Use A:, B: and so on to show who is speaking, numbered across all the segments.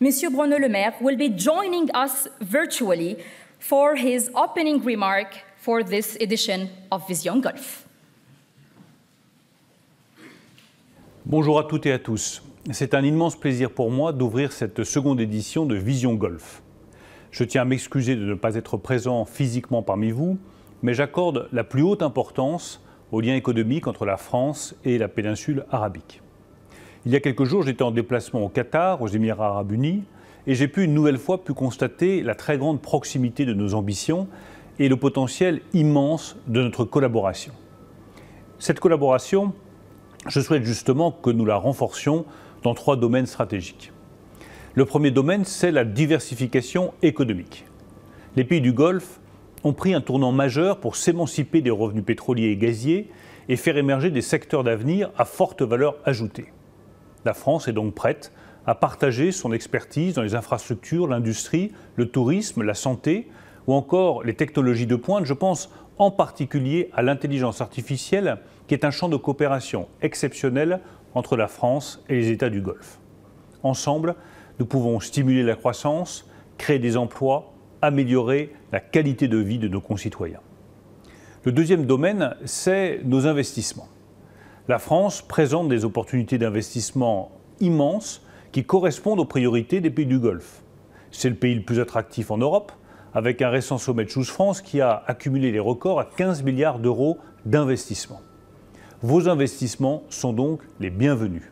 A: Monsieur Bruno Le Maire will be joining us virtually for his opening remark for this edition of Vision Golf. Bonjour à toutes et à tous. C'est un immense plaisir pour moi d'ouvrir cette seconde édition de Vision Golf. Je tiens à m'excuser de ne pas être présent physiquement parmi vous, mais j'accorde la plus haute importance au lien économique entre la France et la péninsule arabique. Il y a quelques jours, j'étais en déplacement au Qatar, aux Émirats arabes unis, et j'ai pu une nouvelle fois pu constater la très grande proximité de nos ambitions et le potentiel immense de notre collaboration. Cette collaboration, je souhaite justement que nous la renforcions dans trois domaines stratégiques. Le premier domaine, c'est la diversification économique. Les pays du Golfe ont pris un tournant majeur pour s'émanciper des revenus pétroliers et gaziers et faire émerger des secteurs d'avenir à forte valeur ajoutée. La France est donc prête à partager son expertise dans les infrastructures, l'industrie, le tourisme, la santé ou encore les technologies de pointe. Je pense en particulier à l'intelligence artificielle, qui est un champ de coopération exceptionnel entre la France et les États du Golfe. Ensemble, nous pouvons stimuler la croissance, créer des emplois, améliorer la qualité de vie de nos concitoyens. Le deuxième domaine, c'est nos investissements la France présente des opportunités d'investissement immenses qui correspondent aux priorités des pays du Golfe. C'est le pays le plus attractif en Europe, avec un récent sommet de Choose France qui a accumulé les records à 15 milliards d'euros d'investissement. Vos investissements sont donc les bienvenus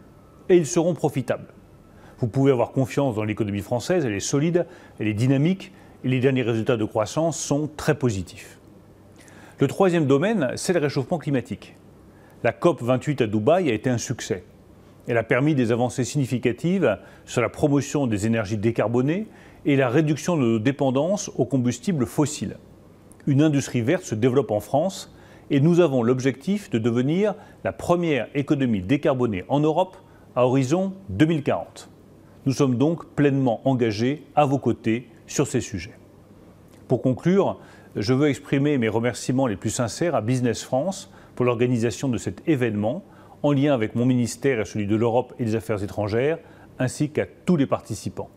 A: et ils seront profitables. Vous pouvez avoir confiance dans l'économie française, elle est solide, elle est dynamique et les derniers résultats de croissance sont très positifs. Le troisième domaine, c'est le réchauffement climatique la COP 28 à Dubaï a été un succès. Elle a permis des avancées significatives sur la promotion des énergies décarbonées et la réduction de nos dépendances aux combustibles fossiles. Une industrie verte se développe en France et nous avons l'objectif de devenir la première économie décarbonée en Europe à horizon 2040. Nous sommes donc pleinement engagés à vos côtés sur ces sujets. Pour conclure, je veux exprimer mes remerciements les plus sincères à Business France pour l'organisation de cet événement en lien avec mon ministère et celui de l'Europe et des Affaires étrangères, ainsi qu'à tous les participants.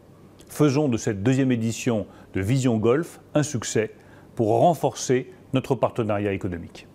A: Faisons de cette deuxième édition de Vision Golf un succès pour renforcer notre partenariat économique.